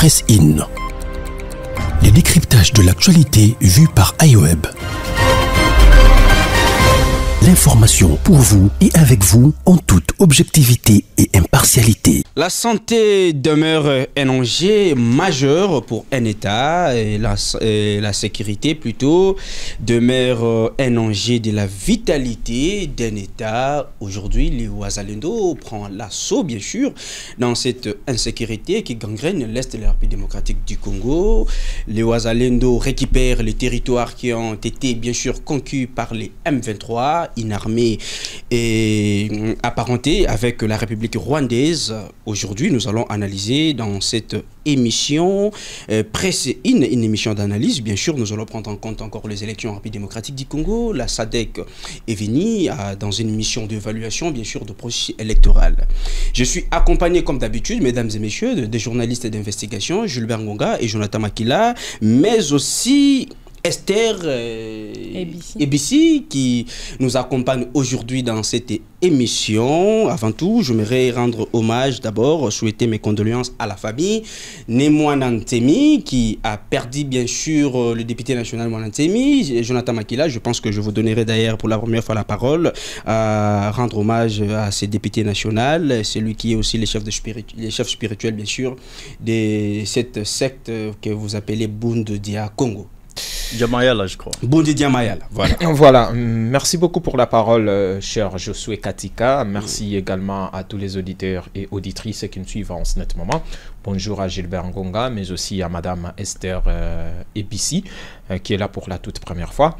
Press In. le décryptage de l'actualité vue par iWeb. L'information pour vous et avec vous en toute objectivité et impartialité. La santé demeure un enjeu majeur pour un État et la, sécurité plutôt demeure euh, un enjeu de la vitalité d'un État. Aujourd'hui, les Ouazalendo prennent l'assaut bien sûr dans cette insécurité qui gangrène l'Est de la République démocratique du Congo. Les Ouazalendo récupèrent les territoires qui ont été bien sûr conquis par les M23, une armée et euh, apparentée avec la République rwandaise Aujourd'hui, nous allons analyser dans cette émission, euh, in, une émission d'analyse. Bien sûr, nous allons prendre en compte encore les élections rapides démocratiques du Congo. La SADEC est venue euh, dans une mission d'évaluation, bien sûr, de processus électoral. Je suis accompagné, comme d'habitude, mesdames et messieurs, des journalistes d'investigation, Jules Bergonga et Jonathan Makila, mais aussi Esther euh, Ebissi qui nous accompagne aujourd'hui dans cette émission. Avant tout, j'aimerais rendre hommage d'abord, souhaiter mes condoléances à la famille. Nemo Nantemi qui a perdu bien sûr euh, le député national Nantemi, Jonathan Makila. Je pense que je vous donnerai d'ailleurs pour la première fois la parole à rendre hommage à ce député national, celui qui est aussi le chef, de les chefs spirituels bien sûr de cette secte que vous appelez Bundu Dia Congo. Djamayala, je crois. Bonjour Djamayala. voilà. merci beaucoup pour la parole, euh, cher Josué Katika. Merci également à tous les auditeurs et auditrices qui nous suivent en ce moment. Bonjour à Gilbert Ngonga, mais aussi à Madame Esther euh, euh qui est là pour la toute première fois.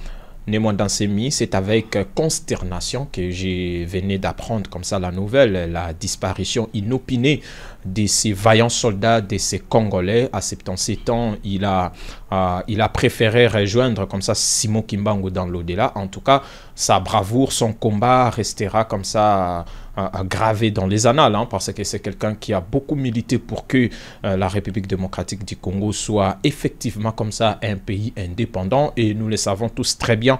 ces Dansemi, c'est avec consternation que j'ai venu d'apprendre comme ça la nouvelle, la disparition inopinée de ces vaillants soldats, de ces Congolais. À 77 ans, il a, euh, il a préféré rejoindre comme ça Simo Kimbango dans l'au-delà. En tout cas, sa bravoure, son combat restera comme ça euh, euh, gravé dans les annales, hein, parce que c'est quelqu'un qui a beaucoup milité pour que la République démocratique du Congo soit effectivement comme ça un pays indépendant. Et nous le savons tous très bien,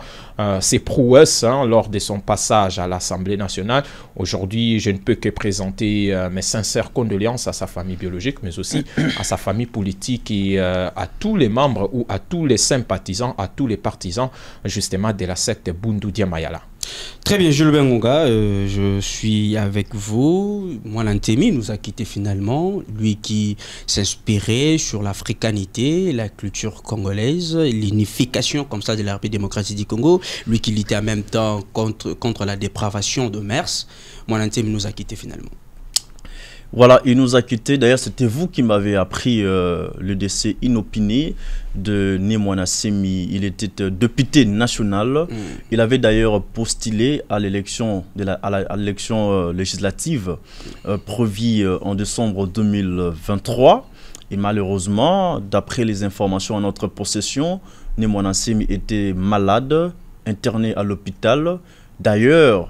ses prouesses hein, lors de son passage à l'Assemblée nationale. Aujourd'hui, je ne peux que présenter mes sincères condoléances à sa famille biologique, mais aussi à sa famille politique et euh, à tous les membres ou à tous les sympathisants, à tous les partisans justement de la secte Bundu Mayala Très bien, Jules Bengonga, euh, je suis avec vous. Lantemi nous a quittés finalement, lui qui s'inspirait sur l'africanité, la culture congolaise, l'unification comme ça de la République démocratique du Congo, lui qui luttait en même temps contre, contre la dépravation de Mers. Lantemi nous a quittés finalement. Voilà, il nous a quittés. D'ailleurs, c'était vous qui m'avez appris euh, le décès inopiné de Nemwana Semi. Il était euh, député national. Mm. Il avait d'ailleurs postulé à l'élection euh, législative prévue en décembre 2023. Et malheureusement, d'après les informations en notre possession, Nemwana Semi était malade, interné à l'hôpital. D'ailleurs,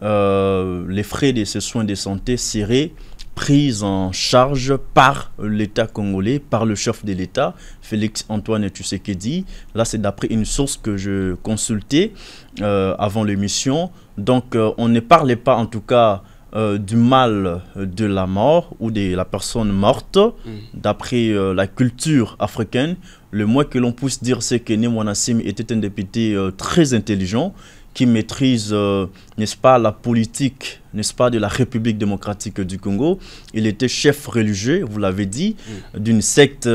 les frais de ses soins de santé seraient prise en charge par l'État congolais, par le chef de l'État, Félix Antoine dit. Là, c'est d'après une source que je consultais euh, avant l'émission. Donc, euh, on ne parlait pas en tout cas euh, du mal de la mort ou de la personne morte. Mm. D'après la culture africaine, le moins que l'on puisse dire, c'est que Nassim était un député très intelligent qui maîtrise, euh, n'est-ce pas, la politique, n'est-ce pas, de la République démocratique du Congo. Il était chef religieux, vous l'avez dit, mm. d'une secte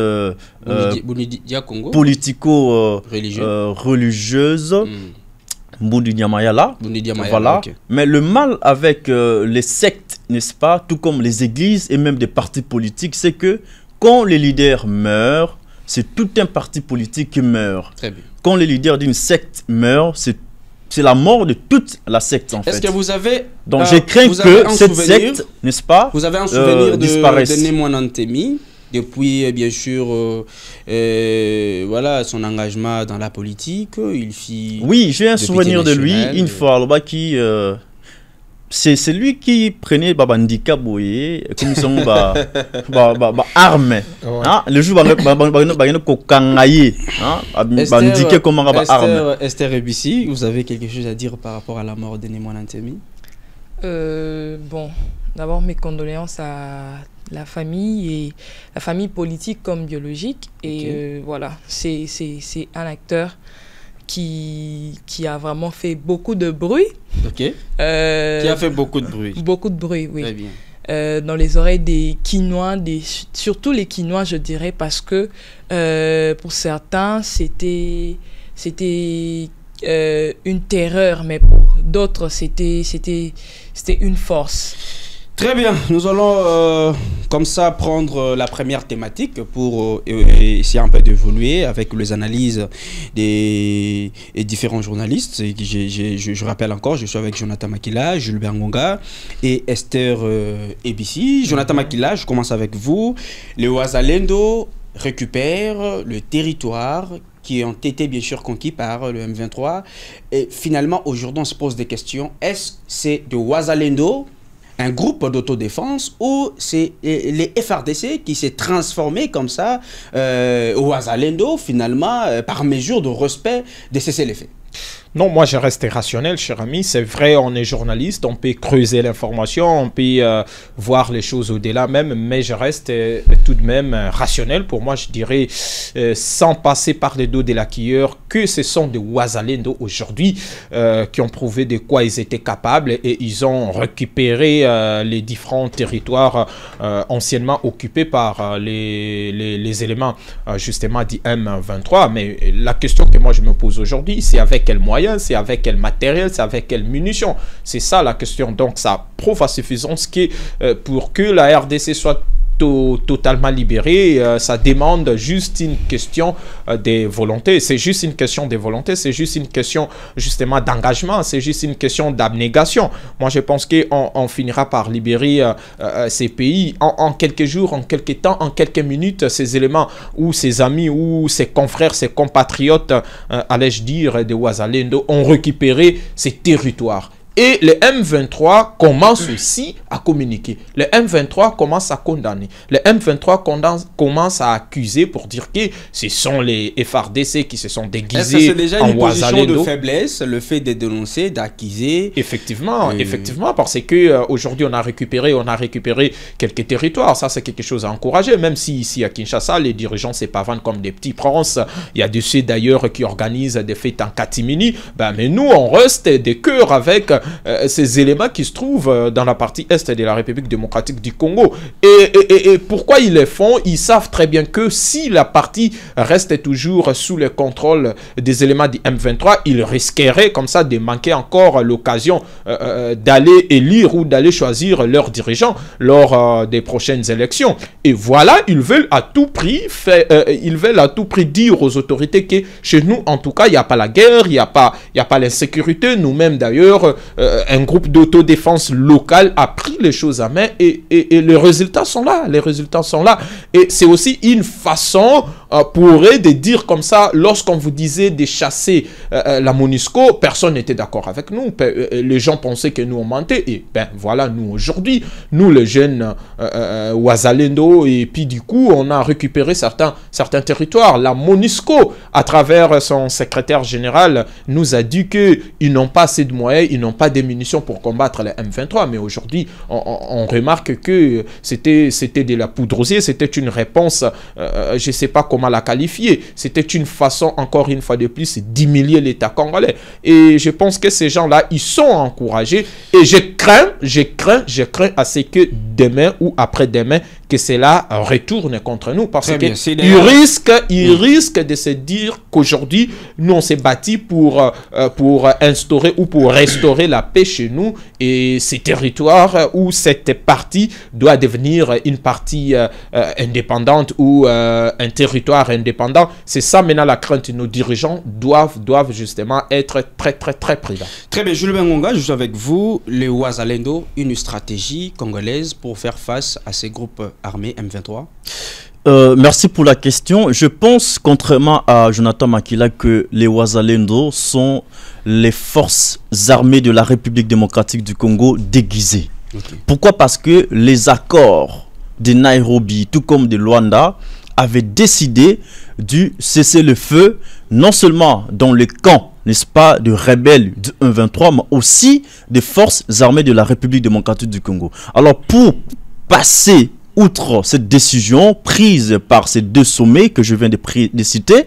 politico-religieuse. Euh, Voilà. Mais le mal avec euh, les sectes, n'est-ce pas, tout comme les églises et même des partis politiques, c'est que quand les leaders meurent, c'est tout un parti politique qui meurt. Très bien. Quand les leaders d'une secte meurent, c'est c'est la mort de toute la secte en fait. Est-ce que vous avez Donc j'ai euh, je que cette secte, n'est-ce pas Vous avez un souvenir euh, de, de Antémi depuis euh, bien sûr voilà son engagement dans la politique il fit oui j'ai un souvenir de lui une fois qui c'est lui qui prenait babandika bouye, comme son ba bah bah, bah arme hein le jour bangé bangé a hein comme arme euh, Esther Ebisi, vous avez quelque chose à dire par rapport à la mort de Némo Nantemi euh, bon d'abord mes condoléances à la famille et la famille politique comme biologique et euh, voilà c'est un acteur qui, qui a vraiment fait beaucoup de bruit. Euh, qui a fait beaucoup de bruit. Beaucoup de bruit, oui. Euh, dans les oreilles des Quinois, des, surtout les Quinois, je dirais, parce que euh, pour certains, c'était, c'était une terreur, mais pour d'autres, c'était, c'était, c'était une force. Très bien, nous allons euh, comme ça prendre euh, la première thématique pour euh, essayer un peu d'évoluer avec les analyses des différents journalistes. Et je, rappelle encore, je suis avec Jonathan Makila, Jules Bergonga et Esther Ebisi. Jonathan mhm. Makila, je commence avec vous. Les Ouazalendo récupère le territoire qui ont été bien sûr conquis par le M23. Et finalement, aujourd'hui, on se pose des questions. Est-ce c'est de Ouazalendo un groupe d'autodéfense où c'est euh, les FRDC qui s'est transformé comme ça euh, au Azalendo, finalement, euh, par mesure de respect des cessez les non, moi je reste rationnel, cher ami. C'est vrai, on est journaliste, on peut creuser l'information, on peut euh, voir les choses au-delà même, mais je reste euh, tout de même euh, rationnel. Pour moi, je dirais, sans passer par les dos des laquilleurs, que ce sont des Ouazalendo aujourd'hui qui ont prouvé de quoi ils étaient capables et ils ont récupéré les différents territoires anciennement occupés par les, les, éléments justement dit M23. Mais la question que moi je me pose aujourd'hui, c'est avec quel moyen c'est avec quel matériel, c'est avec quelle munition C'est ça la question. Donc ça prouve à suffisance qui est euh, pour que la RDC soit totalement libéré. Euh, ça demande juste une question euh, des volontés. C'est juste une question des volontés. C'est juste une question justement d'engagement. C'est juste une question d'abnégation. Moi, je pense qu'on on finira par libérer euh, ces pays en, quelques jours, en quelques temps, en quelques minutes. Ces éléments ou ces amis ou ces confrères, ces compatriotes, allais-je dire, de Ouazalendo, ont récupéré ces territoires. Et le M23 commence aussi à communiquer. le M23 commence à condamner. le M23 commence à accuser pour dire que ce sont les FRDC qui se sont déguisés Est-ce en c'est déjà une position de faiblesse, le fait de dénoncer, d'accuser Effectivement, effectivement, parce que euh, aujourd'hui on a récupéré, on a récupéré quelques territoires. Ça, c'est quelque chose à encourager, même si ici à Kinshasa, les dirigeants pas comme des petits princes. Il y a des ceux d'ailleurs qui organisent des fêtes en Katimini. Ben, mais nous, on reste des cœurs avec euh, ces éléments qui se trouvent euh, dans la partie est de la République démocratique du Congo. Et, pourquoi ils les font Ils savent très bien que si la partie reste toujours sous le contrôle des éléments du M23, ils risqueraient comme ça de manquer encore l'occasion euh, d'aller élire ou d'aller choisir leurs dirigeants lors des prochaines élections. Et voilà, ils veulent à tout prix, ils veulent à tout prix dire aux autorités que chez nous, en tout cas, il n'y a pas la guerre, il n'y a pas, y a pas l'insécurité. Nous-mêmes, d'ailleurs, euh, un groupe d'autodéfense locale a pris les choses à main et, et, les résultats sont là. Les résultats sont là. Et c'est aussi une façon euh, pour eux de dire comme ça, lorsqu'on vous disait de chasser euh, euh, la MONUSCO, personne n'était d'accord avec nous. Les gens pensaient que nous on mentait. Et ben voilà, nous aujourd'hui, nous les jeunes Ouazalendo, et puis du coup, on a récupéré certains, certains territoires. La MONUSCO, à travers son secrétaire général, nous a dit qu'ils n'ont pas assez de moyens, ils n'ont pas des munitions pour combattre les M23, mais aujourd'hui, on, remarque que c'était de la poudre c'était une réponse, euh, euh, je ne sais pas comment la qualifier, c'était une façon, encore une fois de plus, d'humilier l'État congolais. Et je pense que ces gens-là, ils sont encouragés, et je crains, je crains, je crains à ce que demain ou après-demain, que cela euh, retourne contre nous parce qu'il il risque de se dire qu'aujourd'hui, nous, on s'est bâti pour, euh, euh, pour instaurer ou pour restaurer la paix chez nous et ces territoires où cette partie doit devenir une partie indépendante ou un territoire indépendant. C'est ça maintenant la crainte. Nos dirigeants doivent, doivent justement être très, très, très prudents. Très bien, Jules Bengonga, je suis avec vous. Le Ouazalendo, une stratégie congolaise pour faire face à ces groupes armée M23 euh, merci pour la question. Je pense, contrairement à Jonathan Makila, que les Ouazalendo sont les forces armées de la République démocratique du Congo déguisées. Pourquoi Parce que les accords de Nairobi, tout comme de Luanda, avaient décidé de cesser le feu non seulement dans les camps, n'est-ce pas, de rebelles du m 23 mais aussi des forces armées de la République démocratique du Congo. Alors, pour passer outre cette décision prise par ces deux sommets que je viens de, citer,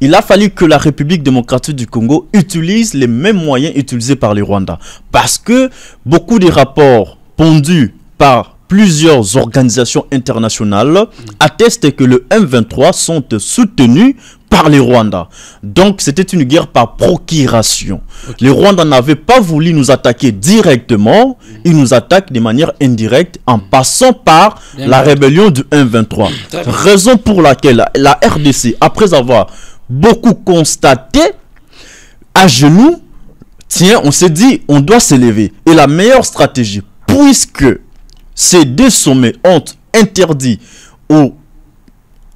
il a fallu que la République démocratique du Congo utilise les mêmes moyens utilisés par le Rwanda. Parce que beaucoup des rapports pondus par plusieurs organisations internationales attestent que le M23 sont soutenus par les Rwandais. Donc c'était une guerre par procuration. Les Rwandais n'avaient pas voulu nous attaquer directement, mm. ils nous attaquent de manière indirecte en mm. passant par la rébellion du 1-23. Mm, Raison pour laquelle la RDC, après avoir beaucoup constaté, à genoux, tiens, on s'est dit, on doit s'élever. Et la meilleure stratégie, puisque ces deux sommets ont interdit aux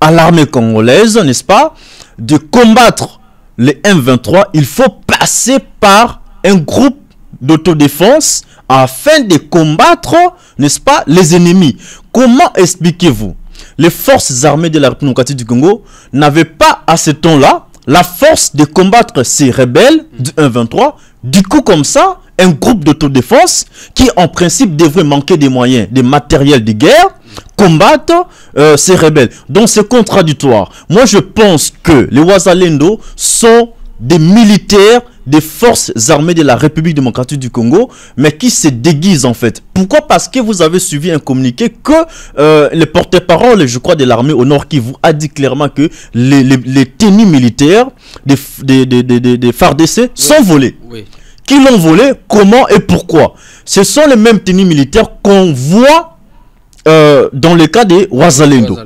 à l'armée congolaise, n'est-ce pas, de combattre les M23, il faut passer par un groupe d'autodéfense afin de combattre, n'est-ce pas, les ennemis. Comment expliquez-vous Les forces armées de la République du Congo n'avaient pas à ce temps-là la force de combattre ces rebelles du m 23 Du coup, comme ça, un groupe d'autodéfense qui, en principe, devrait manquer des moyens, des matériels de guerre, combattre euh, ces rebelles. Donc, c'est contradictoire. Moi, je pense que les Ouazalendo sont des militaires des forces armées de la République démocratique du Congo, mais qui se déguisent en fait. Pourquoi Parce que vous avez suivi un communiqué que euh, le porte-parole, je crois, de l'armée au Nord qui vous a dit clairement que les, les, tenues militaires des, des, FARDC sont volées. Oui qui l'ont volé, comment et pourquoi. Ce sont les mêmes tenues militaires qu'on voit euh, dans le cas des Ouazalendo.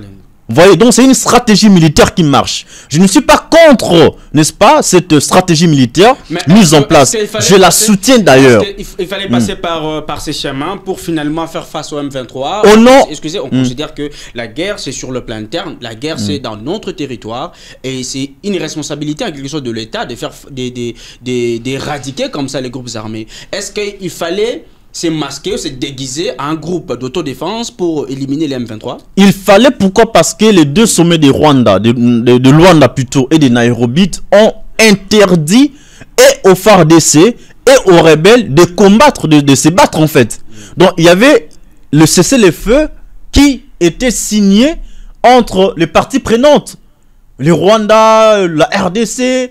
Voyez, donc c'est une stratégie militaire qui marche. Je ne suis pas contre, n'est-ce pas, cette stratégie militaire mise en place. Je la soutiens d'ailleurs. Il, fallait passer hmm. par, euh, par ces chemins pour finalement faire face au M23. Oh non Excusez, on hmm. considère que la guerre, c'est sur le plan interne. La guerre, c'est hmm. dans notre territoire. Et c'est une responsabilité en quelque sorte de l'État de faire d'éradiquer comme ça les groupes armés. Est-ce qu'il fallait s'est masqué ou s'est déguisé en groupe d'autodéfense pour éliminer les M23 Il fallait pourquoi Parce que les deux sommets de Rwanda, de, de, Luanda plutôt, et de Nairobi ont interdit et au FARDC et aux rebelles de combattre, de, de se battre en fait. Donc il y avait le cessez-le-feu qui était signé entre les parties prenantes, le Rwanda, la RDC.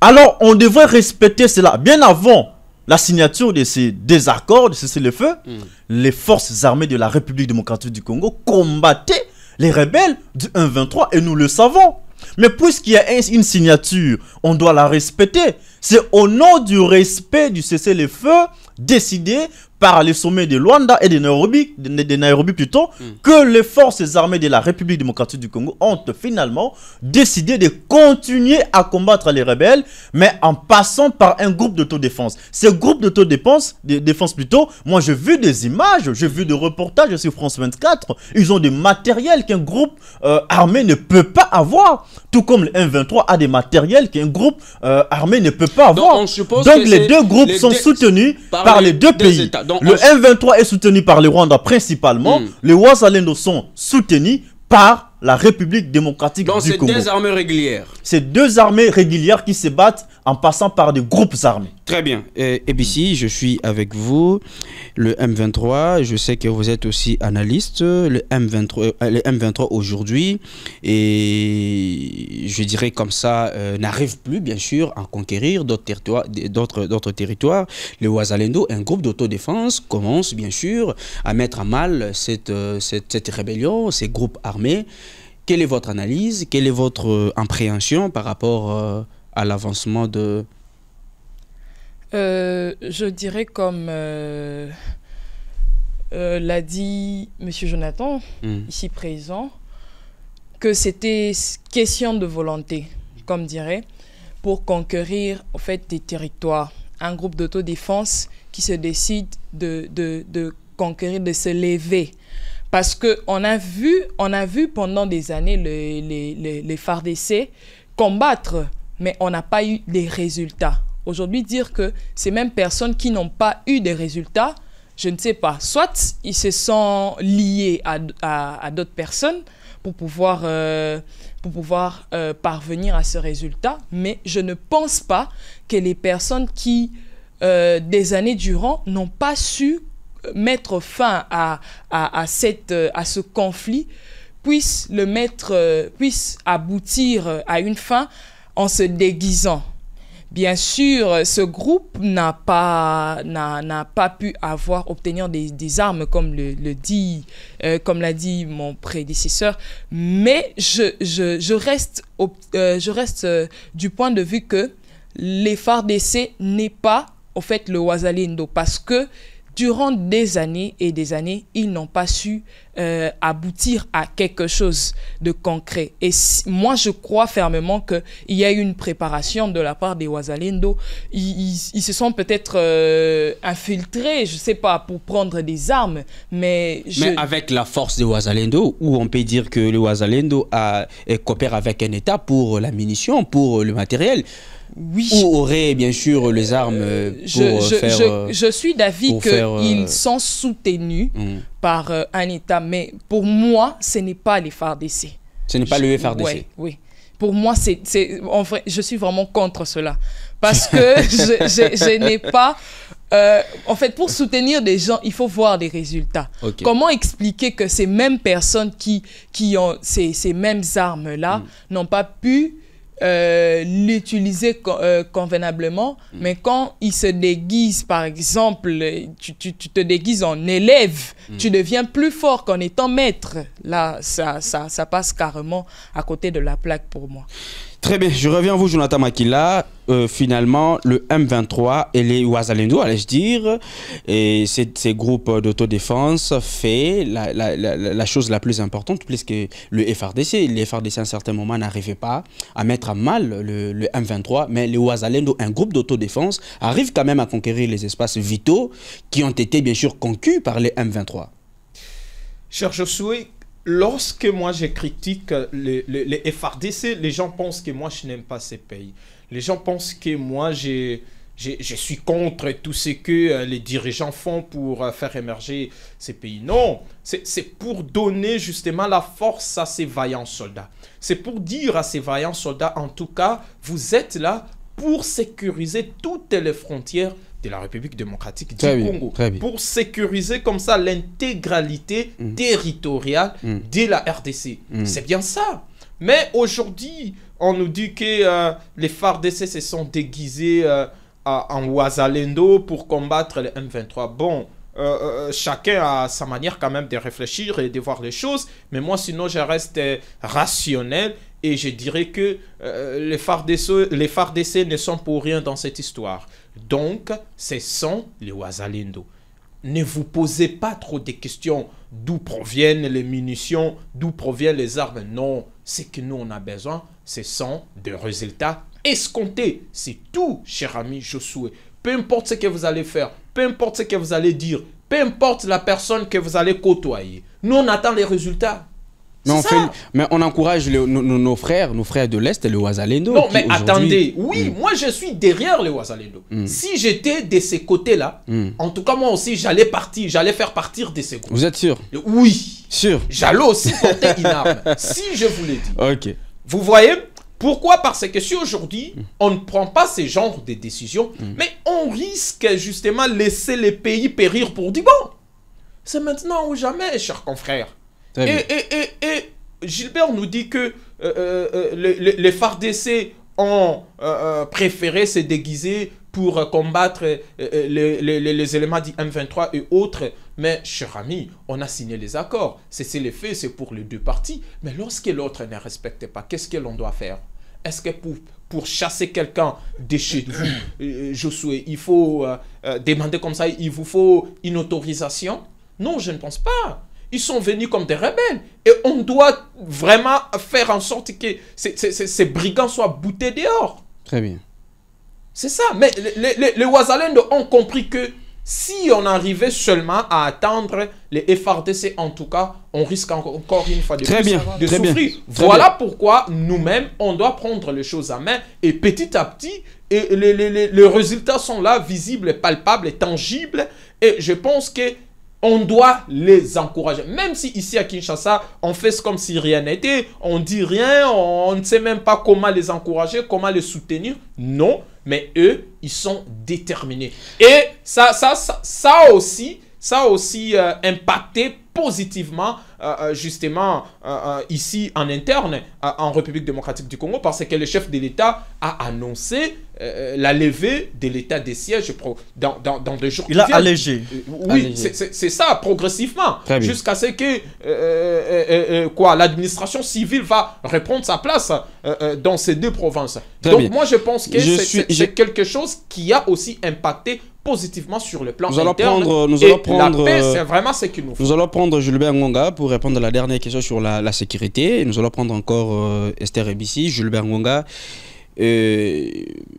Alors on devrait respecter cela bien avant la signature de ces désaccords, de cesser cessez-le-feu, mm. les forces armées de la République démocratique du Congo combattaient les rebelles du 1-23 et nous le savons. Mais puisqu'il y a une signature, on doit la respecter. C'est au nom du respect du cessez-le-feu décidé par les sommets de Luanda et de Nairobi, de, Nairobi plutôt, mm. que les forces armées de la République démocratique du Congo ont finalement décidé de continuer à combattre les rebelles, mais en passant par un groupe d'autodéfense. Ce groupe d'autodéfense, de défense plutôt, moi j'ai vu des images, j'ai vu des reportages sur France 24, ils ont des matériels qu'un groupe euh, armé ne peut pas avoir, tout comme le M23 a des matériels qu'un groupe euh, armé ne peut pas avoir. Donc, les deux groupes sont soutenus par, les, deux pays le M23 est soutenu par le Rwanda principalement. Hmm. Les Ouazalendo sont soutenus par la République démocratique du Congo. c'est deux armées régulières. C'est deux armées régulières qui se battent en passant par des groupes armés. Très bien. Et, et ici, je suis avec vous, le M23. Je sais que vous êtes aussi analyste, le M23, euh, le M23 aujourd'hui. Et je dirais comme ça, euh, n'arrive plus, bien sûr, à conquérir d'autres territoires, d'autres territoires. Le Ouazalendo, un groupe d'autodéfense, commence, bien sûr, à mettre à mal cette, euh, cette, rébellion, ces groupes armés. Quelle est votre analyse Quelle est votre appréhension par rapport à l'avancement de, euh, je dirais comme euh, euh, l'a dit Monsieur Jonathan, hmm. ici présent, que c'était question de volonté, comme dirait, pour conquérir fait des territoires. Un groupe d'autodéfense qui se décide de, conquérir, de se lever parce qu'on a vu, a vu pendant des années les, les, les, combattre, mais on n'a pas eu des résultats. Aujourd'hui, dire que ces mêmes personnes qui n'ont pas eu des résultats, je ne sais pas, soit ils se sont liés à, à, d'autres personnes pour pouvoir, euh, pour pouvoir euh, parvenir à ce résultat, mais je ne pense pas que les personnes qui, euh, des années durant, n'ont pas su mettre fin à, à, cette, à ce conflit puissent le mettre, puissent aboutir à une fin en se déguisant. Bien sûr, ce groupe n'a pas, n'a, pas pu avoir, obtenir des, armes, comme le, dit, euh, comme l'a dit mon prédécesseur, mais je, reste, je reste euh, euh, du point de vue que l'effort d'essai n'est pas, au fait, le Wazalindo, parce que durant des années et des années, ils n'ont pas su euh, aboutir à quelque chose de concret. Et moi, je crois fermement qu'il y a eu une préparation de la part des Wazalendo. Ils, se sont peut-être euh, infiltrés, je ne sais pas, pour prendre des armes, mais... Je... avec la force des Wazalendo, où on peut dire que le Wazalendo a, coopère avec un État pour la munition, pour le matériel oui. ou aurait bien sûr les armes euh, pour euh, je, faire... Je, euh, suis d'avis qu'ils sont soutenus mm. par un État, mais pour moi, ce n'est pas les FARDC. Ce n'est pas le FARDC. Oui, oui, Pour moi, c'est, en vrai, je suis vraiment contre cela. Parce que je, n'ai pas... en fait, pour soutenir des gens, il faut voir des résultats. Comment expliquer que ces mêmes personnes qui, qui ont ces, mêmes armes-là mm. n'ont pas pu euh, l'utiliser euh, convenablement, mm. mais quand il se déguise, par exemple, tu, te déguises en élève, mm. tu deviens plus fort qu'en étant maître. Là, ça, ça, ça passe carrément à côté de la plaque pour moi. Très bien, je reviens à vous, Jonathan Makila. Euh, finalement, le M23 et les Ouazalendo, allais-je dire, et ces, groupes d'autodéfense fait la, chose la plus importante, puisque le FRDC, le FRDC à un certain moment n'arrivait pas à mettre à mal le, M23, mais les Ouazalendo, un groupe d'autodéfense, arrive quand même à conquérir les espaces vitaux qui ont été bien sûr conquis par les M23. Cher Josué, lorsque moi je critique les, les, les, FRDC, les gens pensent que moi je n'aime pas ces pays. Les gens pensent que moi je suis contre tout ce que euh, les dirigeants font pour euh, faire émerger ces pays. Non, c'est pour donner justement la force à ces vaillants soldats. C'est pour dire à ces vaillants soldats, en tout cas, vous êtes là pour sécuriser toutes les frontières de la République démocratique du Congo pour sécuriser comme ça l'intégralité mm. territoriale mm. de la RDC. Mm. C'est bien ça. Mais aujourd'hui, on nous dit que euh, les les FARDC se sont déguisés euh, en Ouazalendo pour combattre les M23. Bon, euh, chacun a sa manière quand même de réfléchir et de voir les choses, mais moi sinon je reste rationnel et je dirais que euh, les phares les ne sont pour rien dans cette histoire. Donc, ce sont les Wazalendo. Ne vous posez pas trop de questions d'où proviennent les munitions, d'où proviennent les armes. Non, ce que nous on a besoin, ce sont des résultats escomptés. C'est tout, cher ami Josué. Peu importe ce que vous allez faire, peu importe ce que vous allez dire, peu importe la personne que vous allez côtoyer. Nous on attend les résultats mais on, mais on encourage nos, frères, nos frères de l'Est, le Ouazalendo. Non, mais attendez, oui, mm. moi je suis derrière les Ouazalendo. Mm. Si j'étais de ces côtés-là, mm. en tout cas moi aussi, j'allais partir, j'allais faire partir de ces groupes. Vous êtes sûr Oui. Sûr J'allais aussi porter une arme, si je vous l'ai dit. Ok. Vous voyez pourquoi Parce que si aujourd'hui, on ne prend pas ce genre de décision, mais on risque justement laisser les pays périr pour dire bon, c'est maintenant ou jamais, chers confrères. Et, Gilbert nous dit que euh, euh, euh, les, les FARDC ont préféré se déguiser pour combattre les, éléments du M23 et autres. Mais, cher ami, on a signé les accords. C'est les faits, c'est pour les deux parties. Mais lorsque l'autre ne respecte pas, qu'est-ce que l'on doit faire Est-ce que pour, pour chasser quelqu'un de chez vous, Josué, il faut demander comme ça, il vous faut une autorisation Non, je ne pense pas. Ils sont venus comme des rebelles. Et on doit vraiment faire en sorte que ces, brigands soient boutés dehors. Très bien. C'est ça. Mais les, les, ont compris que si on arrivait seulement à attendre les FRDC, en tout cas, on risque encore une fois de, très voilà pourquoi nous-mêmes, on doit prendre les choses à main et petit à petit, et les, les résultats sont là, visibles, palpables, tangibles. Et je pense que on doit les encourager. Même si ici à Kinshasa, on fait comme si rien n'était, on dit rien, on ne sait même pas comment les encourager, comment les soutenir. Non, mais eux, ils sont déterminés. Et ça, ça, ça, aussi, ça aussi euh, impacté positivement euh, euh, justement euh, ici en interne en République démocratique du Congo parce que le chef de l'État a annoncé la levée de l'état des sièges dans, dans, dans, deux jours. Il a allégé. Oui, c'est ça, progressivement. Jusqu'à ce que quoi, l'administration civile va reprendre sa place dans ces deux provinces. Donc moi, je pense que c'est quelque chose qui a aussi impacté positivement sur le plan nous allons Prendre, nous allons prendre, la paix, c'est vraiment ce qu'il nous faut. Nous allons prendre Jules Ngonga pour répondre à la dernière question sur la, sécurité. nous allons prendre encore euh, Esther Ebissi, Jules Ngonga. Euh,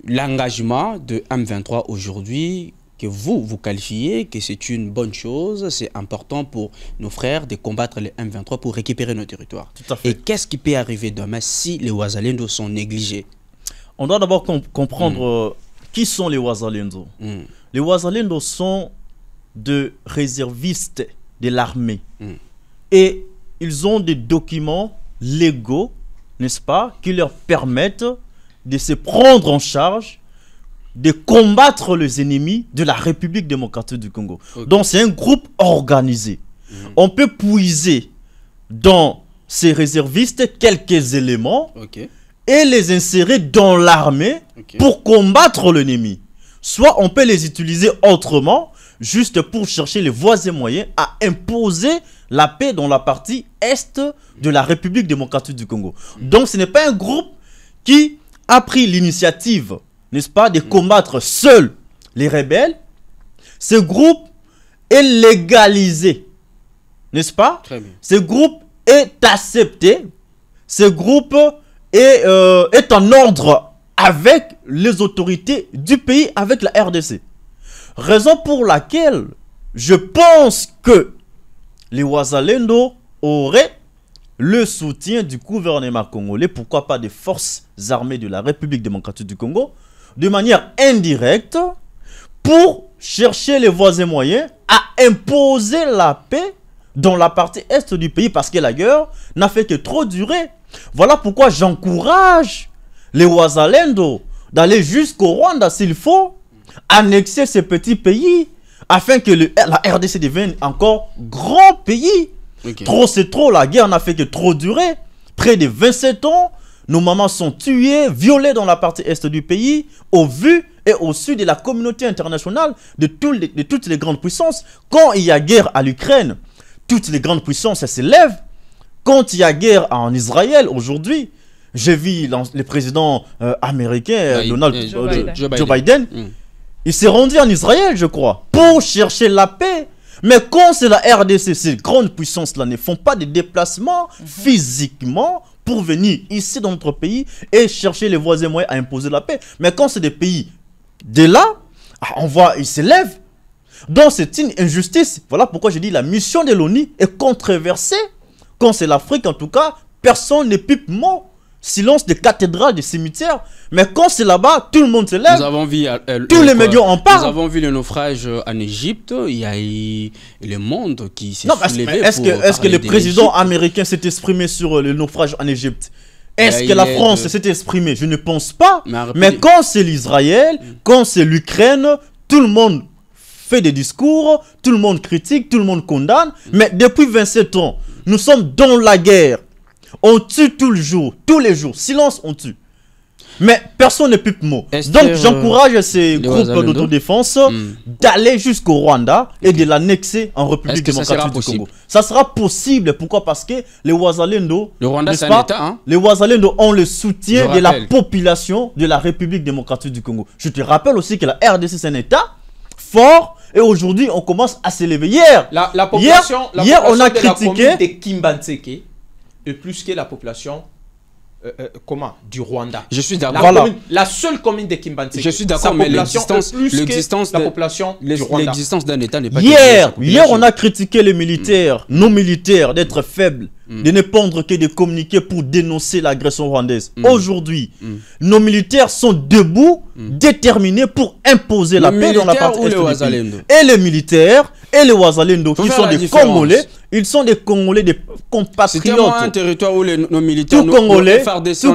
l'engagement de M23 aujourd'hui, que vous, vous qualifiez, que c'est une bonne chose, c'est important pour nos frères de combattre les M23 pour récupérer nos territoires. Et qu'est-ce qui peut arriver demain si les Ouazalendo sont négligés On doit d'abord comprendre mm. euh, qui sont les Ouazalendo. Mm. Les Wazalendo sont des réservistes de l'armée. Mm. Et ils ont des documents légaux, n'est-ce pas, qui leur permettent de se prendre en charge, de combattre les ennemis de la République démocratique du Congo. Donc c'est un groupe organisé. Mm. On peut puiser dans ces réservistes quelques éléments et les insérer dans l'armée pour combattre l'ennemi soit on peut les utiliser autrement, juste pour chercher les voies et moyens à imposer la paix dans la partie est de la République démocratique du Congo. Donc ce n'est pas un groupe qui a pris l'initiative, n'est-ce pas, de combattre seul les rebelles. Ce groupe est légalisé, n'est-ce pas Ce groupe est accepté. Ce groupe est euh, en ordre avec les autorités du pays, avec la RDC. Raison pour laquelle je pense que les Ouazalendo auraient le soutien du gouvernement congolais, pourquoi pas des forces armées de la République démocratique du Congo, de manière indirecte, pour chercher les voies et moyens à imposer la paix dans la partie est du pays, parce que la guerre n'a fait que trop durer. Voilà pourquoi j'encourage les Ouazalendo d'aller jusqu'au Rwanda s'il faut, annexer ce petit pays afin que le, la RDC devienne encore grand pays. Trop c'est trop, la guerre n'a fait que trop durer. Près de 27 ans, nos mamans sont tuées, violées dans la partie est du pays, au vu et au sud de la communauté internationale, de, de toutes les grandes puissances. Quand il y a guerre à l'Ukraine, toutes les grandes puissances s'élèvent. Quand il y a guerre en Israël aujourd'hui, j'ai vu le président euh, américain, Donald Joe, euh, Biden. Mm. Il s'est rendu en Israël, je crois, pour chercher la paix. Mais quand c'est la RDC, ces grandes puissances-là ne font pas de déplacements mhm. physiquement pour venir ici dans notre pays et chercher les voisins moyens à imposer la paix. Mais quand c'est des pays de là, ah, on voit, ils s'élèvent. Donc c'est une injustice. Voilà pourquoi je dis la mission de l'ONU est controversée. Quand c'est l'Afrique, en tout cas, personne n'est pipe mot silence des cathédrales, des cimetières. Mais quand c'est là-bas, tout le monde se lève. Nous avons vu, euh, euh, tous les médias en parlent. Nous avons vu le naufrage euh, en Égypte. Il y a eu le monde qui s'est soulevé. Est-ce que, est que le président américain s'est exprimé sur le naufrage en Égypte est-ce que la France s'est exprimée Je ne pense pas. Mais, quand c'est l'Israël, mm. quand c'est l'Ukraine, tout le monde fait des discours, tout le monde critique, tout le monde condamne. Mm. Mais depuis 27 ans, nous sommes dans la guerre. On tue tout le jours, tous les jours. Silence, on tue. Mais personne ne pipe mot. Donc euh, j'encourage ces groupes d'autodéfense hmm. d'aller jusqu'au Rwanda et de l'annexer en République démocratique du Congo. Ça sera possible. Pourquoi Parce que les Ouazalendo, le Rwanda, hein. les ont le soutien de la population de la République démocratique du Congo. Je te rappelle aussi que la RDC c'est un État fort et aujourd'hui on commence à s'élever. Hier, la, population, hier, on a critiqué et plus que la population euh, euh, du Rwanda. Je suis d'accord. La, seule commune de Kimbanseke. Je suis d'accord, mais l'existence, la population l'existence d'un État n'est pas. Hier, hier, on a critiqué les militaires, nos non militaires, d'être faibles de ne pendre que des communiqués pour dénoncer l'agression rwandaise. Mm. Aujourd'hui, mm. nos militaires sont debout, mm. déterminés pour imposer la paix dans la partie est Et les militaires et les Wazalendo, qui sont des Congolais, ils sont des Congolais, des compatriotes. C'est un territoire où les, nos militaires, tout Congolais,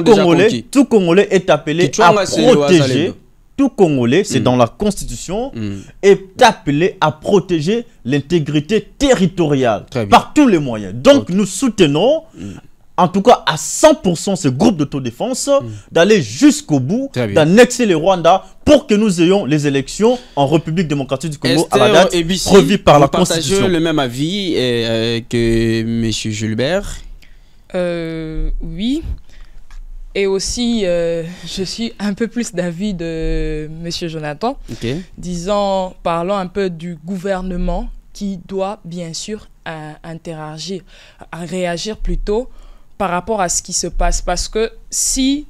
Congolais, tout Congolais est appelé à protéger tout Congolais, c'est mm. dans la Constitution, mm. est appelé à protéger l'intégrité territoriale par tous les moyens. Donc nous soutenons, mm. en tout cas à 100%, ce groupe d'autodéfense d'aller jusqu'au bout, d'annexer le Rwanda pour que nous ayons les élections en République démocratique du Congo à la date revue par la Constitution. le même avis euh, que M. Gilbert euh, Oui. Et aussi, euh, je suis un peu plus d'avis de M. Jonathan, disant, parlant un peu du gouvernement qui doit bien sûr interagir, réagir plutôt par rapport à ce qui se passe. Parce que si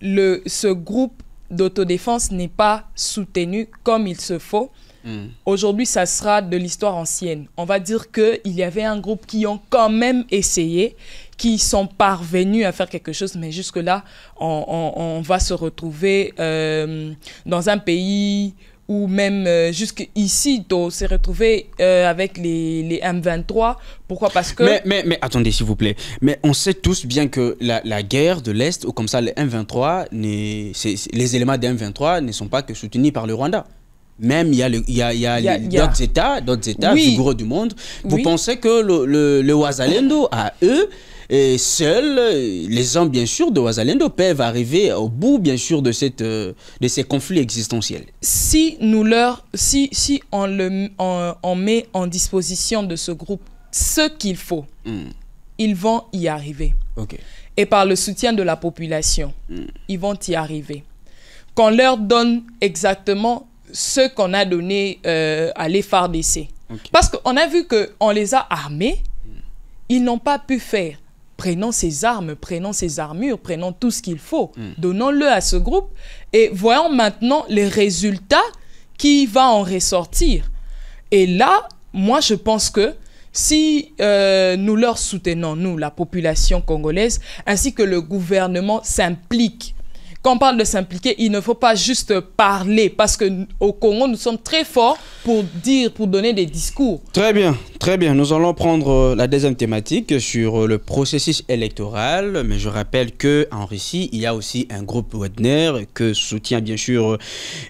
le, ce groupe d'autodéfense n'est pas soutenu comme il se faut, hmm. Aujourd'hui, ça sera de l'histoire ancienne. On va dire qu'il y avait un groupe qui ont quand même essayé, qui sont parvenus à faire quelque chose, mais jusque-là, on, va se retrouver euh, dans un pays ou même euh, jusqu'ici, on s'est retrouvé euh, avec les, M23. Pourquoi Parce que... Mais, mais, attendez, s'il vous plaît. Mais on sait tous bien que la, guerre de l'Est, ou comme ça, les M23, les éléments des M23 ne sont pas que soutenus par le Rwanda. Même il y a, d'autres États, d'autres États du gros du monde. Vous pensez que le, le, à eux, et seuls les hommes, bien sûr, de Wazalendo peuvent arriver au bout, bien sûr, de, cette, euh, de ces conflits existentiels. Si, nous leur, si, si on, le, on, met en disposition de ce groupe ce qu'il faut, hmm. ils vont y arriver. Et par le soutien de la population, hmm. ils vont y arriver. Qu'on leur donne exactement ce qu'on a donné euh, à l'FRDC. Okay. Parce qu'on a vu qu'on les a armés, ils n'ont pas pu faire. Prenons ces armes, prenons ces armures, prenons tout ce qu'il faut, hmm. donnons-le à ce groupe et voyons maintenant les résultats qui vont en ressortir. Et là, moi, je pense que si euh, nous leur soutenons, nous, la population congolaise, ainsi que le gouvernement s'implique quand on parle de s'impliquer, il ne faut pas juste parler, parce qu'au Congo, nous sommes très forts pour dire, pour donner des discours. Très bien, très bien. Nous allons prendre euh, la deuxième thématique sur euh, le processus électoral. Mais je rappelle qu'en Russie, il y a aussi un groupe Wagner que soutient bien sûr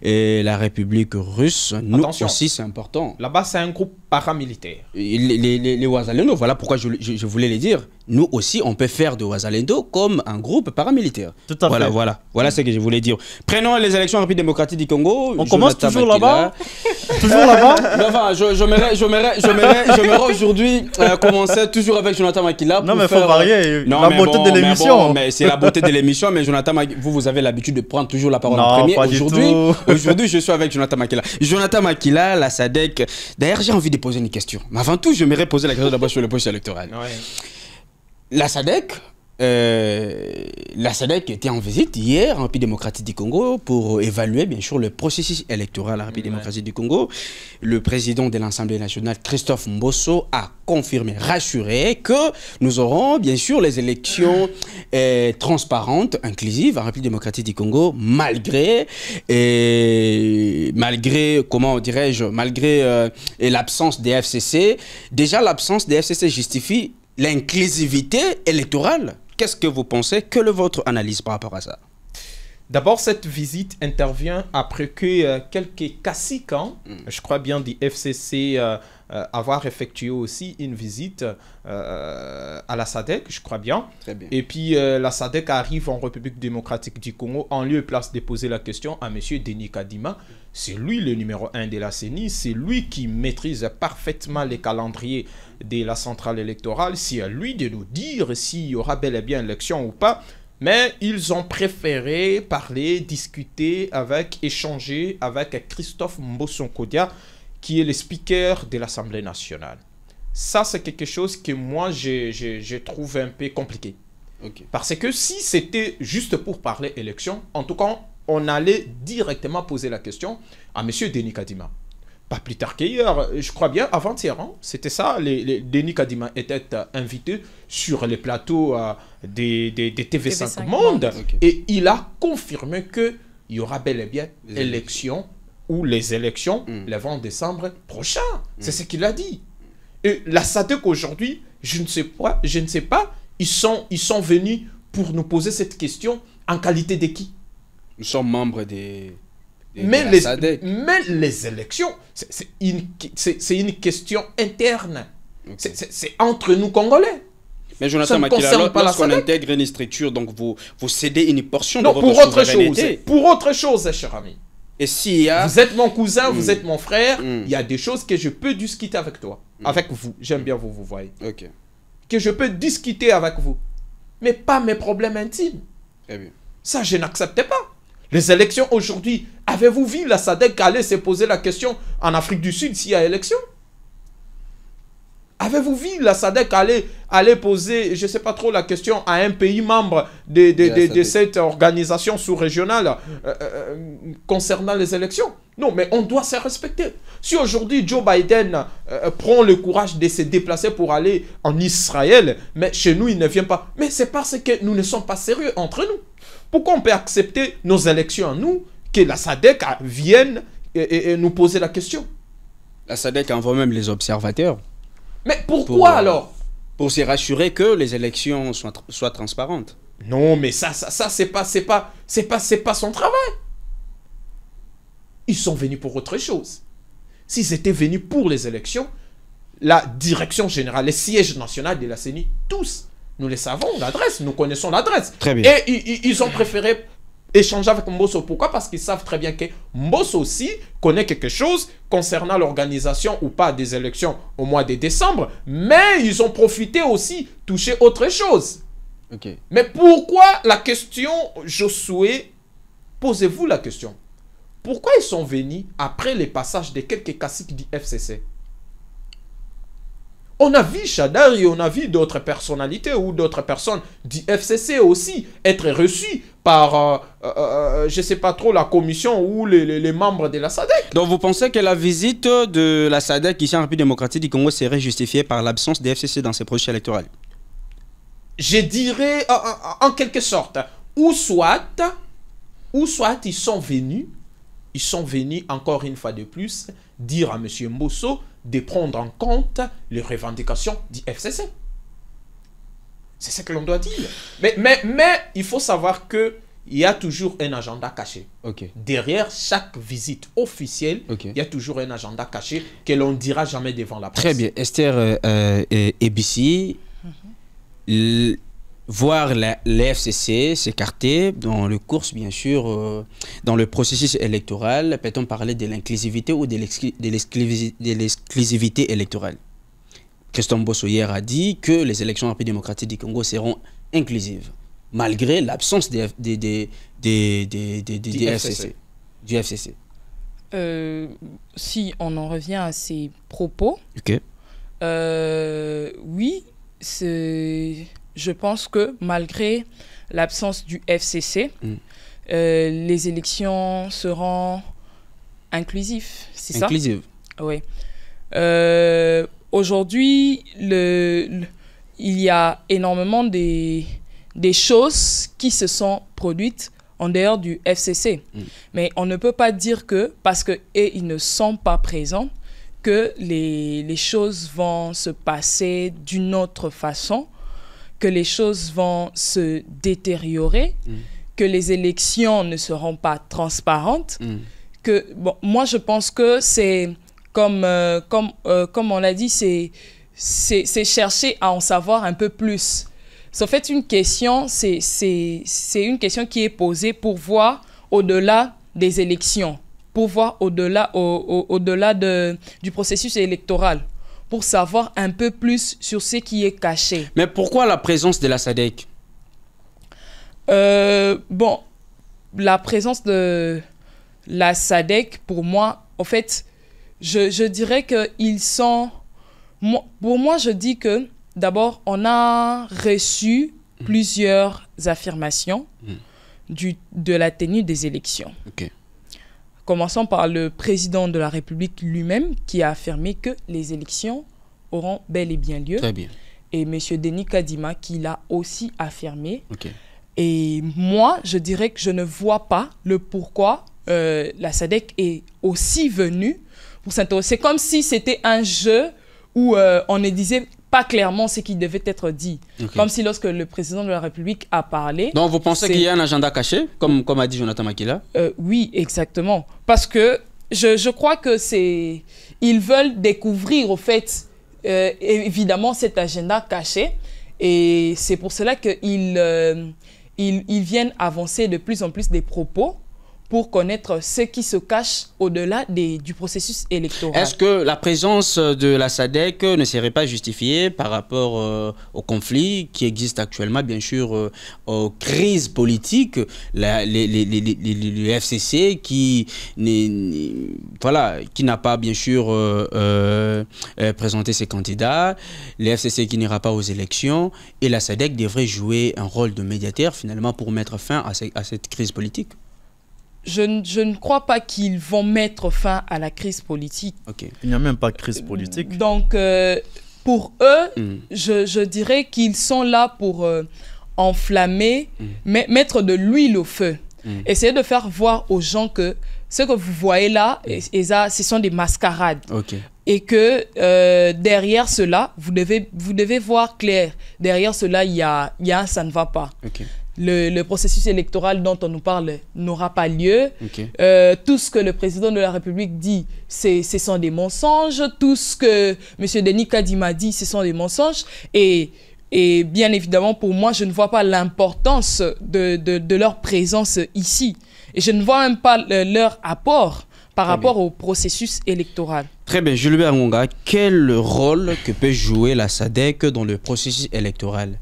euh, la République russe. Nous aussi, c'est important. Là-bas, c'est un groupe paramilitaires. Les, les, les, voilà pourquoi je, je, voulais les dire. Nous aussi, on peut faire de Ouazalendo comme un groupe paramilitaire. Tout à voilà, fait. Voilà, voilà ce que je voulais dire. Prenons les élections rapides démocratiques du Congo. On commence toujours là-bas Toujours là-bas Enfin, je, j'aimerais aujourd'hui à euh, commencer toujours avec Jonathan Makila. Non, mais il faire... Euh, varier. Non, la beauté de l'émission. Mais, c'est la beauté de l'émission, mais Jonathan vous, vous avez l'habitude de prendre toujours la parole en premier. Aujourd'hui, aujourd'hui, je suis avec Jonathan Makila. Jonathan Makila, la SADEC. D'ailleurs, j'ai envie de poser une question. Mais avant tout, j'aimerais poser la question d'abord sur le poste électoral. La SADEC euh, la SEDEC était en visite hier en République démocratique du Congo pour évaluer bien sûr le processus électoral en République démocratique du Congo. Le président de l'Assemblée nationale, Christophe Mbosso, a confirmé, rassuré que nous aurons bien sûr les élections euh, transparentes, inclusives en République démocratique du Congo, malgré, euh, malgré comment dirais-je, malgré l'absence des FCC. Déjà, l'absence des FCC justifie l'inclusivité électorale Qu'est-ce que vous pensez Quelle est votre analyse par rapport à ça D'abord, cette visite intervient après que euh, quelques caciques, mm. je crois bien du FCC, euh, euh, avoir effectué aussi une visite à la SADEC, je crois bien. Et puis, la SADEC arrive en République démocratique du Congo en lieu et place de poser la question à M. Denis Kadima. C'est lui le numéro un de la CENI, c'est lui qui maîtrise parfaitement les calendriers de la centrale électorale, c'est à lui de nous dire s'il y aura bel et bien élection ou pas. Mais ils ont préféré parler, discuter avec, échanger avec Christophe Mboson-Kodia, qui est le speaker de l'Assemblée nationale. Ça, c'est quelque chose que moi, je, trouve un peu compliqué. Parce que si c'était juste pour parler élection, en tout cas, on allait directement poser la question à M. Denis Kadima. Pas plus tard qu'hier, je crois bien, avant-hier, hein. c'était ça, les, Denis Kadima était euh, invité sur les plateaux euh, des, TV5, Monde et il a confirmé qu'il y aura bel et bien l'élection, ou les élections hmm. le 20 décembre prochain. Hmm. C'est ce qu'il a dit. Et la SADC aujourd'hui, je ne sais pas, je ne sais pas ils, sont, ils sont venus pour nous poser cette question en qualité de qui nous sommes membres des. mais, les, mais les élections, c'est une, question interne. C'est entre nous, Congolais. Mais Jonathan parce lorsqu'on intègre une structure, donc vous, vous cédez une portion de votre pour autre chose. Pour autre chose, cher ami. Et si Vous êtes mon cousin, vous hmm. êtes mon frère, hmm. il y a des choses que je peux discuter avec toi. Hmm. Avec vous, j'aime bien vous, vous voyez. Ok. Que je peux discuter avec vous. Mais pas mes problèmes intimes. Eh bien. Ça, je n'acceptais pas. Les élections aujourd'hui, avez-vous vu la SADEC aller se poser la question en Afrique du Sud s'il y a élection Avez-vous vu la SADEC aller, poser, je ne sais pas trop la question, à un pays membre de, cette organisation sous-régionale euh, euh, euh, concernant les élections non, mais on doit se respecter. Si aujourd'hui Joe Biden euh, euh, prend le courage de se déplacer pour aller en Israël, mais chez nous il ne vient pas, mais c'est parce que nous ne sommes pas sérieux entre nous. Pourquoi on peut accepter nos élections à nous, que la SADEC vienne et, nous poser la question La SADEC envoie même les observateurs. Mais pourquoi euh, alors Pour se rassurer que les élections soient, soient transparentes. Non, mais ça, ça, ça c'est pas, pas, c'est pas, c'est pas son travail. Ils sont venus pour autre chose. S'ils étaient venus pour les élections, la direction générale, les sièges national de la CENI, tous, nous les savons, l'adresse, nous connaissons l'adresse. Très bien. Et ils, ont préféré échanger avec Mbosso. Pourquoi Parce qu'ils savent très bien que Mbosso aussi connaît quelque chose concernant l'organisation ou pas des élections au mois de décembre, mais ils ont profité aussi toucher autre chose. Ok. Mais pourquoi la question, Josué, posez-vous la question, pourquoi ils sont venus après le passage de quelques caciques du FCC on a vu Chadar et on a vu d'autres personnalités ou d'autres personnes du FCC aussi être reçues par, euh, euh, euh, je ne sais pas trop, la commission ou les, membres de la SADEC. Donc vous pensez que la visite de la SADEC ici en République démocratique du Congo serait justifiée par l'absence des FCC dans ses projets électoraux Je dirais en, quelque sorte, ou soit, ou soit ils sont venus ils sont venus encore une fois de plus dire à M. Mbosso de prendre en compte les revendications du FCC. C'est ce que l'on doit dire. Mais, mais, mais il faut savoir que il y a toujours un agenda caché. Derrière chaque visite officielle, il y a toujours un agenda caché que l'on ne dira jamais devant la presse. Très bien. Esther euh, euh et BC, voir la, l'FCC s'écarter dans le course, bien sûr, euh, dans le processus électoral, peut-on parler de l'inclusivité ou de, l'exclusivité électorale Christophe Bossoyer a dit que les élections rapides démocratiques du Congo seront inclusives, malgré l'absence des, des, des, des, des du FCC. Du FCC. Euh, si on en revient à ses propos, euh, oui, c'est je pense que malgré l'absence du FCC, mm. euh, les élections seront inclusives, c'est ça Inclusives. Oui. Euh, aujourd'hui, le, il y a énormément des, choses qui se sont produites en dehors du FCC. Mm. Mais on ne peut pas dire que, parce que ne sont pas présents, que les, les choses vont se passer d'une autre façon que les choses vont se détériorer, mm. que les élections ne seront pas transparentes. Mm. Que, bon, moi, je pense que c'est, comme, euh, comme, euh, comme on l'a dit, c'est, c'est, chercher à en savoir un peu plus. C'est en fait une question, c'est, c'est une question qui est posée pour voir au-delà des élections, pour voir au-delà, au, au-delà de, du processus électoral pour savoir un peu plus sur ce qui est caché. Mais pourquoi la présence de la SADEC? Euh, bon, la présence de la SADEC pour moi, en fait, je, dirais dirais ils sont... pour moi, je dis que d'abord, on a reçu hmm. plusieurs affirmations hmm. du, de la tenue des élections. Commençons par le président de la République lui-même qui a affirmé que les élections auront bel et bien lieu. Très bien. Et M. Denis Kadima qui l'a aussi affirmé. Et moi, je dirais que je ne vois pas le pourquoi euh, la SADEC est aussi venue pour s'intéresser. C'est comme si c'était un jeu où euh, on ne disait pas clairement ce qui devait être dit. Comme si lorsque le président de la République a parlé... Donc vous pensez qu'il y a un agenda caché, comme, comme a dit Jonathan Makila euh, Oui, exactement. Parce que je, je crois que c'est... Ils veulent découvrir, au fait, euh, évidemment, cet agenda caché. Et c'est pour cela qu'ils euh, ils, ils viennent avancer de plus en plus des propos pour connaître ce qui se cache au-delà du processus électoral. Est-ce que la présence de la SADEC ne serait pas justifiée par rapport euh, au conflit qui existe actuellement, bien sûr, euh, aux crises politiques, la, les, FCC qui voilà, qui n'a pas, bien sûr, euh, présenté ses candidats, le FCC qui n'ira pas aux élections, et la SADEC devrait jouer un rôle de médiateur, finalement, pour mettre fin à cette crise politique je, je, ne crois pas qu'ils vont mettre fin à la crise politique. Il n'y a même pas de crise politique. Euh, donc, euh, pour eux, mm. je, je, dirais qu'ils sont là pour euh, enflammer, mm. mettre de l'huile au feu. Mm. Essayer de faire voir aux gens que ce que vous voyez là, et, ça, ce sont des mascarades. Et que derrière cela, vous devez, vous devez voir clair. Derrière cela, il y a, y a, ça ne va pas le, processus électoral dont on nous parle n'aura pas lieu. Euh, tout ce que le président de la République dit, ce sont des mensonges. Tout ce que M. Denis Kadima dit, ce sont des mensonges. Et, et bien évidemment, pour moi, je ne vois pas l'importance de, leur présence ici. Et je ne vois même pas leur apport par rapport au processus électoral. Très bien, Gilbert Ngonga, quel rôle que peut jouer la SADEC dans le processus électoral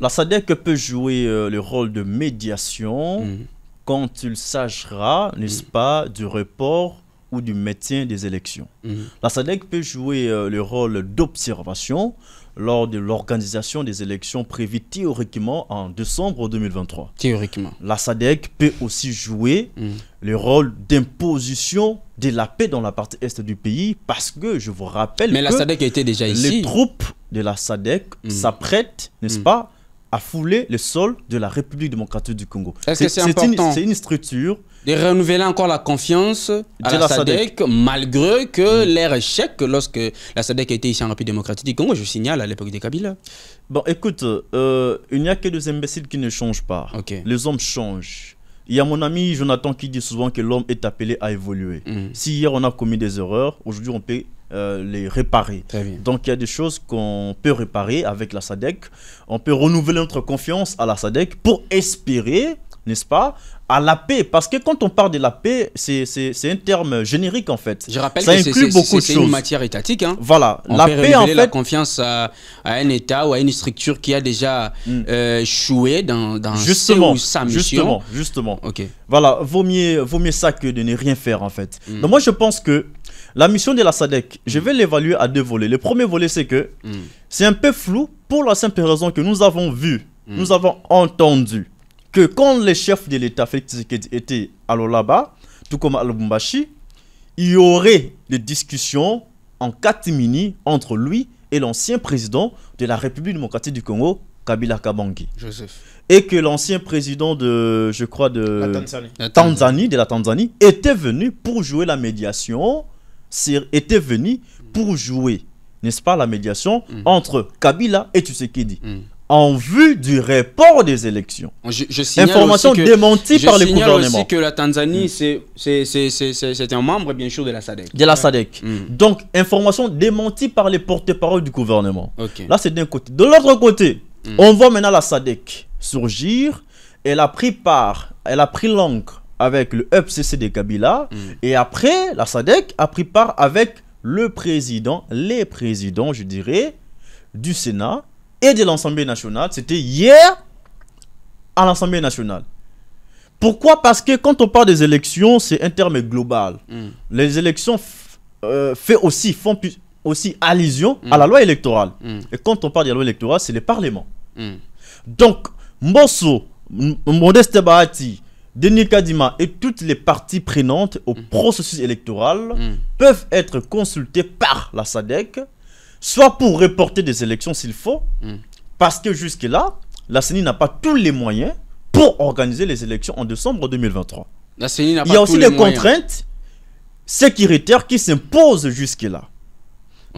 la SADEC peut jouer euh, le rôle de médiation mm. quand il s'agira, n'est-ce mm. pas, du report ou du maintien des élections. Mm. La SADEC peut jouer euh, le rôle d'observation lors de l'organisation des élections prévues théoriquement en décembre 2023. Théoriquement. La SADEC peut aussi jouer le rôle d'imposition de la paix dans la partie est du pays parce que, je vous rappelle, Mais la SADEC été déjà ici. les troupes de la SADEC s'apprêtent, n'est-ce pas, à fouler le sol de la République démocratique du Congo. est c'est important C'est une structure. De renouveler encore la confiance à la, SADEC, SADC, malgré que mmh. l'air échec lorsque la SADC été ici en République démocratique du Congo, je signale à l'époque des Kabila. Bon, écoute, euh, il n'y a que des imbéciles qui ne changent pas. Les hommes changent. Il y a mon ami Jonathan qui dit souvent que l'homme est appelé à évoluer. Mm. Si hier on a commis des erreurs, aujourd'hui on peut euh, les réparer. Donc il y a des choses qu'on peut réparer avec la SADEC. On peut renouveler notre confiance à la SADEC pour espérer, n'est-ce pas, à la paix. Parce que quand on parle de la paix, c'est un terme générique en fait. Je rappelle Ça inclut beaucoup de choses. une matière étatique. Hein. Voilà. la paix en fait. la confiance à, un État ou à une structure qui a déjà hmm. euh, choué dans, dans justement, Justement, justement. Ok. Voilà, vaut mieux, vaut ça que de ne rien faire en fait. Hmm. Donc moi je pense que la mission de la SADEC, je vais l'évaluer à deux volets. Le premier volet, c'est que hmm. c'est un peu flou pour la simple raison que nous avons vu, hmm. nous avons entendu que quand les chefs de l'État étaient à là-bas, tout comme à Lubumbashi, il y aurait des discussions en catimini entre lui et l'ancien président de la République démocratique du Congo, Kabila Kabangi. Et que l'ancien président de, je crois, de Tanzanie. de la Tanzanie, était venu pour jouer la médiation était venu pour jouer, n'est-ce pas, la médiation mm. entre Kabila et Tshisekedi. Mm. En vue du report des élections. Je, je Information démentie par le gouvernement. aussi que la Tanzanie, mm. c'était c'est un membre, bien sûr, de la SADC. De la SADC. Donc, information démentie par les porte-parole du gouvernement. Là, c'est d'un côté. De l'autre côté, on voit maintenant la SADC surgir. Elle a pris part, elle a pris l'encre avec le FCC de Kabila. Mm. Et après, la SADC a pris part avec le président, les présidents, je dirais, du Sénat et de l'Assemblée nationale. C'était hier à l'Assemblée nationale. Pourquoi Parce que quand on parle des élections, c'est un terme global. Mm. Les élections euh, fait aussi, font aussi allusion mm. à la loi électorale. Et quand on parle de la loi électorale, c'est le Parlement. Donc, Mbosso, Modeste Bahati, Denis Kadima et toutes les parties prenantes au mhm. processus électoral mhm. peuvent être consultées par la SADEC, soit pour reporter des élections s'il faut, mhm. parce que jusque-là, la CENI n'a pas tous les moyens pour organiser les élections en décembre 2023. Il y a aussi des contraintes sécuritaires qui s'imposent jusque-là.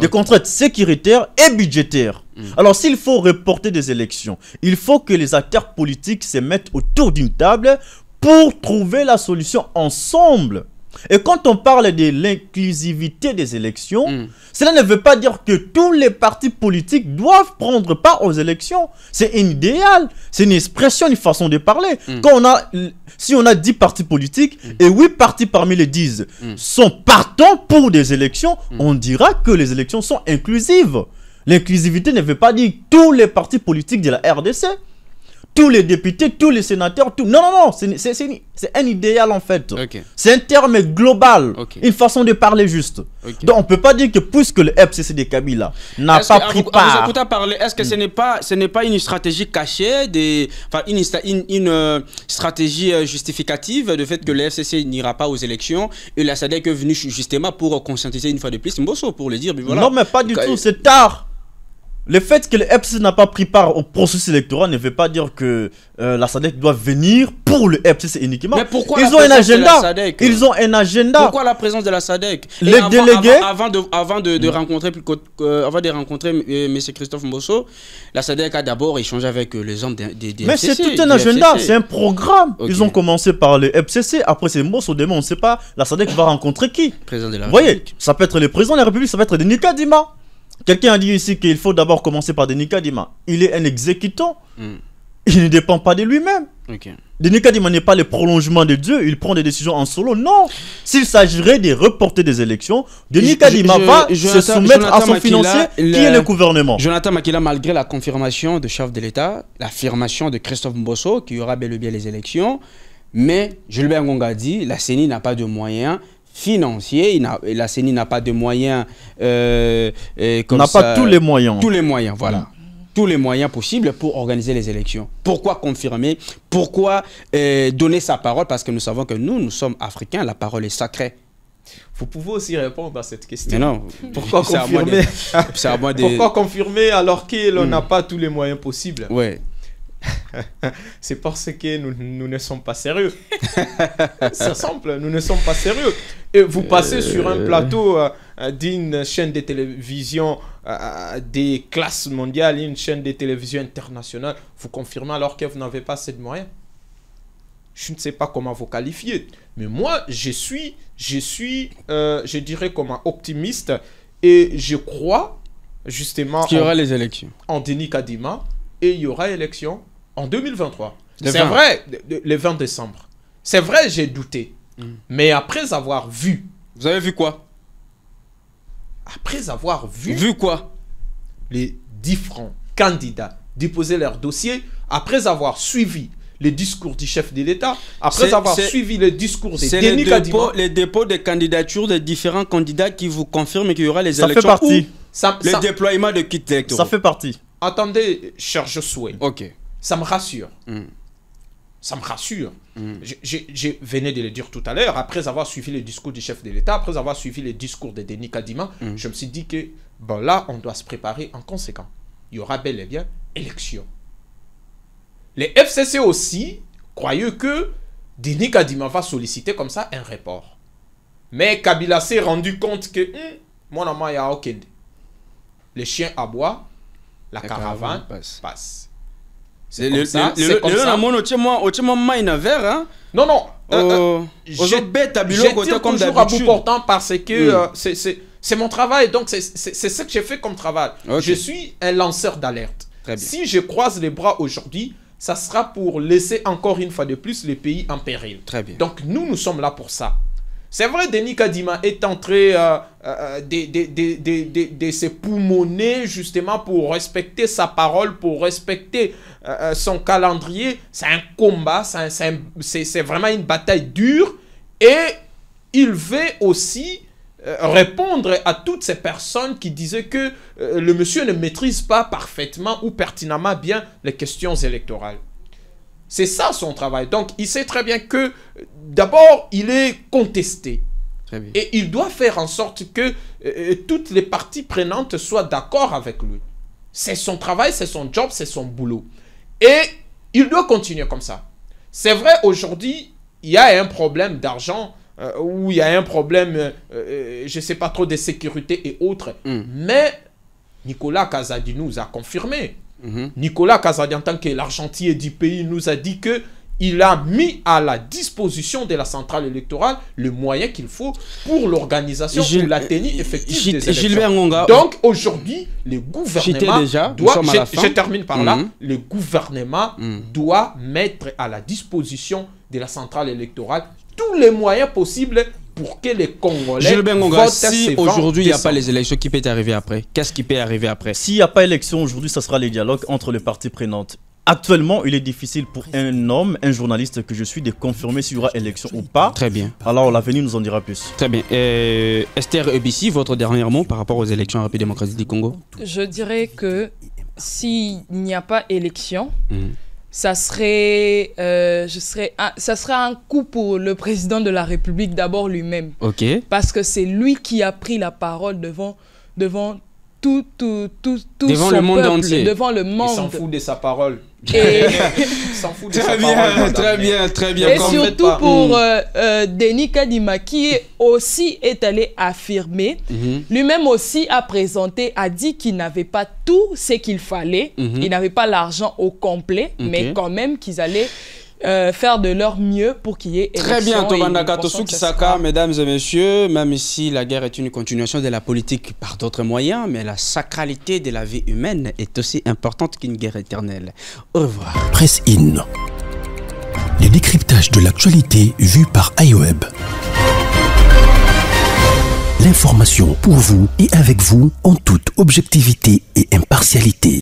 Des contraintes sécuritaires et budgétaires. Alors s'il faut reporter des élections, il faut que les acteurs politiques se mettent autour d'une table pour trouver la solution ensemble. Et quand on parle de l'inclusivité des élections, hmm. cela ne veut pas dire que tous les partis politiques doivent prendre part aux élections. C'est un idéal, c'est une expression, une façon de parler. Hmm. Quand on a, si on a 10 partis politiques hmm. et 8 partis parmi les 10 sont partants pour des élections, on dira que les élections sont inclusives. L'inclusivité ne veut pas dire tous les partis politiques de la RDC tous les députés, tous les sénateurs, tout. Non, non, non, c'est un idéal en fait. C'est un terme global, une façon de parler juste. Donc on ne peut pas dire que puisque le FCC de Kabila n'a pas pris à, part. parler, est-ce que ce n'est pas, ce pas une stratégie cachée, une, euh, stratégie euh, justificative de fait que le FCC n'ira pas aux élections et la SADEC est venue justement pour conscientiser une fois de plus Mbosso pour le dire. Mais voilà. Non, mais pas du tout, c'est tard. Le fait que le FCC n'a pas pris part au processus électoral ne veut pas dire que euh, la SADEC doit venir pour le FCC uniquement. Mais pourquoi la ont un agenda. SADEC Ils ont un agenda. Pourquoi la présence de la SADEC Les délégués. Avant, de, rencontrer, M. Christophe Mosso la SADEC a d'abord échangé avec euh, les hommes des de, Mais c'est tout un agenda, c'est un programme. Ils ont commencé par le FCC. Après, c'est Mosso, Demain, on ne sait pas. La SADEC va rencontrer qui Président de la République. Vous voyez, ça peut être le président de la République, ça peut être des Nikadima. Quelqu'un a dit ici qu'il faut d'abord commencer par Denis Kadima. Il est un exécutant. Mm. Il ne dépend pas de lui-même. Denis Kadima n'est pas le prolongement de Dieu. Il prend des décisions en solo. Non. S'il s'agirait de reporter des élections, Denis Kadima va se soumettre à son financier qui est le gouvernement. Jonathan Makila, malgré la confirmation de chef de l'État, l'affirmation de Christophe Mbosso qu'il y aura bel et bien les élections, mais Gilbert Ngonga dit la CENI n'a pas de moyens financier. la CENI n'a pas de moyens. Euh, euh n'a pas tous les moyens. Tous les moyens, voilà. Mm. tous les moyens possibles pour organiser les élections. Pourquoi confirmer Pourquoi euh, donner sa parole Parce que nous savons que nous, nous sommes Africains, la parole est sacrée. Vous pouvez aussi répondre à cette question. non. Pourquoi confirmer Pourquoi confirmer alors qu'on mm. n'a pas tous les moyens possibles ouais. c'est parce que nous, ne sommes pas sérieux. C'est simple, nous ne sommes pas sérieux. Et vous passez sur un euh. plateau euh, d'une chaîne de télévision euh, des classes mondiales, une chaîne de télévision internationale, vous confirmez alors que vous n'avez pas assez de moyens. Je ne sais pas comment vous qualifier, mais moi, je suis, je suis, je dirais comme un optimiste et je crois justement. Qu'il y aura les élections. En Denis Kadima et il y aura élection en 2023. C'est vrai, le 20 décembre. C'est vrai, j'ai douté. Mm. Mais après avoir vu. Vous avez vu quoi Après avoir vu. Vu quoi Les différents candidats déposer leur dossier, après avoir suivi les discours du chef de l'État, après avoir suivi le discours des les dépôts, les dépôts des candidatures des différents candidats qui vous confirment qu'il y aura les élections... ça Fait partie. le déploiement de kits électoraux. Ça fait partie. Attendez, cher souhait. Ok ça me rassure. Ça me rassure. Je, venais de le dire tout à l'heure, après avoir suivi le discours du chef de l'État, après avoir suivi le discours de Denis Kadima, mm. je me suis dit que bon, là, on doit se préparer en conséquence. Il y aura bel et bien élection. Les FCC aussi croyaient que Denis Kadima va solliciter comme ça un report. Mais Kabila s'est rendu compte que hum, mon amant, il y a aucun. Le chien aboient, la, caravane, passe. C'est le, ça, le, le, comme le, ça. le, hein. Non, non. Euh, euh, bête oh. à toujours à bout portant parce que hmm. euh, c'est mon travail. Donc, c'est ce que j'ai fait comme travail. Je suis un lanceur d'alerte. Si je croise les bras aujourd'hui, ça sera pour laisser encore une fois de plus les pays en péril. Très Donc, nous, nous sommes là pour ça. C'est vrai, Denis Kadima est entré euh, euh, de, ses poumonner justement pour respecter sa parole, pour respecter euh, son calendrier. C'est un combat, c'est vraiment une bataille dure. Et il veut aussi répondre à toutes ces personnes qui disaient que le monsieur ne maîtrise pas parfaitement ou pertinemment bien les questions électorales. C'est ça son travail. Donc il sait très bien que d'abord il est contesté. Et il doit faire en sorte que euh, euh, toutes les parties prenantes soient d'accord avec lui. C'est son travail, c'est son job, c'est son boulot. Et il doit continuer comme ça. C'est vrai, aujourd'hui, il y a un problème d'argent euh, ou il y a un problème, je ne sais pas trop, de sécurité et autres. Hmm. Mais Nicolas nous a confirmé Mhm. Nicolas Casadi, en tant que l'argentier du pays, nous a dit que il a mis à la disposition de la centrale électorale le moyen qu'il faut pour l'organisation de la tenue effective Donc aujourd'hui, le gouvernement je, termine par là, mhm. le gouvernement mhm. doit mettre à la disposition de la centrale électorale tous les moyens possibles pour que les Congolais. Gilles Bengonga, si aujourd'hui il n'y a pas les élections, qui peut arriver après Qu'est-ce qui peut arriver après S'il n'y a pas élection aujourd'hui, ce sera les dialogues entre les parties prenantes. Actuellement, il est difficile pour un homme, un journaliste que je suis, de confirmer s'il y aura élection ou pas. Très bien. Alors, l'avenir nous en dira plus. Très bien. Euh, Esther Ebisi votre dernier mot par rapport aux élections République Démocratique du Congo Je dirais que s'il n'y a pas élection, mmh ça serait, euh, je serais un, ça serait un coup pour le président de la République d'abord lui-même. Ok. Parce que c'est lui qui a pris la parole devant, devant tout, tout, tout, devant le monde entier. devant le monde. Il s'en fout de sa parole. Et... très, bien, très bien, très bien, Et surtout pour mm. euh, euh, Denis Kadima, qui aussi est allé affirmer, mhm. lui-même aussi a présenté, a dit qu'il n'avait pas tout ce qu'il fallait, mhm. il n'avait pas l'argent au complet, mais quand même qu'ils allaient euh, faire de leur mieux pour qu'il y ait Très bien, Kisaka, mesdames et messieurs, même si la guerre est une continuation de la politique par d'autres moyens, mais la sacralité de la vie humaine est aussi importante qu'une guerre éternelle. Au revoir. Presse In. Le décryptage de l'actualité vu par iWeb. L'information pour vous et avec vous en toute objectivité et impartialité.